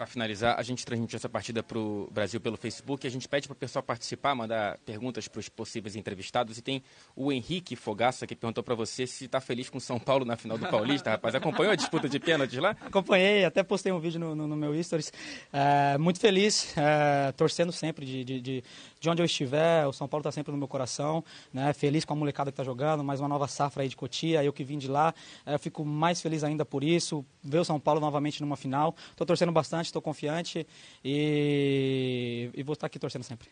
para finalizar, a gente transmitiu essa partida para o Brasil pelo Facebook. A gente pede para o pessoal participar, mandar perguntas para os possíveis entrevistados. E tem o Henrique Fogaça que perguntou para você se está feliz com São Paulo na final do Paulista, rapaz. Acompanhou a disputa de pênaltis lá? Acompanhei, até postei um vídeo no, no, no meu Stories. É, muito feliz, é, torcendo sempre de, de, de, de, onde eu estiver. O São Paulo está sempre no meu coração. Né? Feliz com a molecada que está jogando, mais uma nova safra aí de Cotia. Eu que vim de lá, é, eu fico mais feliz ainda por isso. Ver o São Paulo novamente numa final. Estou torcendo bastante estou confiante e, e vou estar aqui torcendo sempre.